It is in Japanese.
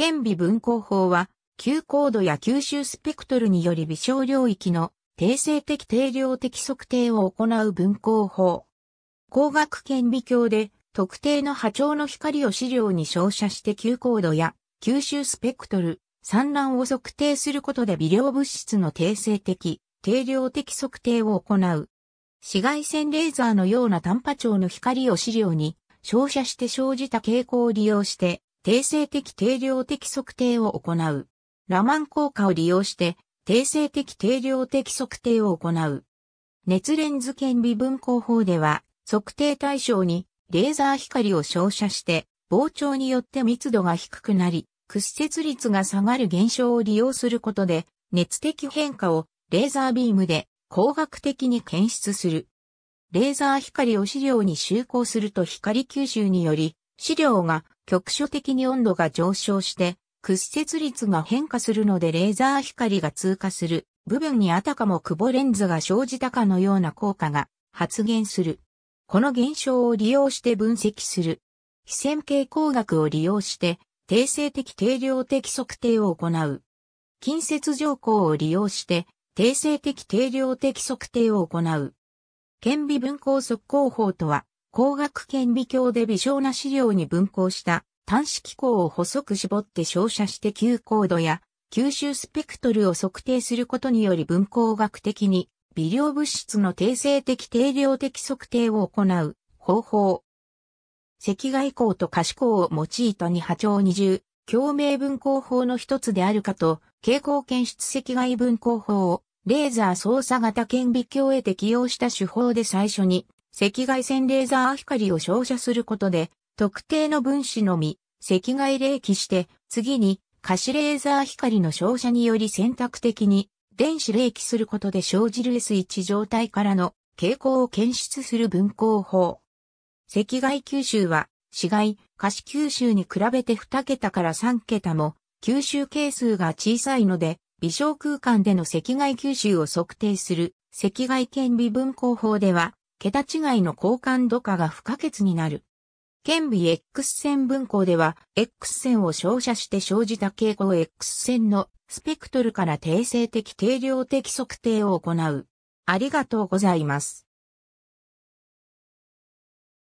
顕微分光法は、急高度や吸収スペクトルにより微小領域の定性的定量的測定を行う分光法。工学顕微鏡で特定の波長の光を資料に照射して急高度や吸収スペクトル、産卵を測定することで微量物質の定性的、定量的測定を行う。紫外線レーザーのような短波長の光を資料に照射して生じた傾向を利用して定性的定量的測定を行う。ラマン効果を利用して、定性的定量的測定を行う。熱レンズ顕微分光法では、測定対象にレーザー光を照射して、膨張によって密度が低くなり、屈折率が下がる現象を利用することで、熱的変化をレーザービームで光学的に検出する。レーザー光を資料に集光すると光吸収により資料が局所的に温度が上昇して屈折率が変化するのでレーザー光が通過する部分にあたかも久保レンズが生じたかのような効果が発現する。この現象を利用して分析する。非線形工学を利用して定性的定量的測定を行う。近接条項を利用して定性的定量的測定を行う。顕微分光速候法とは工学顕微鏡で微小な資料に分光した端子機構を細く絞って照射して急高度や吸収スペクトルを測定することにより分光学的に微量物質の定性的定量的測定を行う方法。赤外光と可視光を用いた二波長二重、共鳴分光法の一つであるかと、蛍光検出赤外分光法をレーザー操作型顕微鏡へ適用した手法で最初に赤外線レーザー光を照射することで、特定の分子のみ、赤外冷気して、次に可視レーザー光の照射により選択的に電子冷気することで生じる S1 状態からの傾向を検出する分光法。赤外吸収は、紫外、可視吸収に比べて2桁から3桁も、吸収係数が小さいので、微小空間での赤外吸収を測定する赤外顕微分光法では、桁違いの交換度化が不可欠になる。顕微 X 線分光では、X 線を照射して生じた傾向 X 線のスペクトルから定性的定量的測定を行う。ありがとうございます。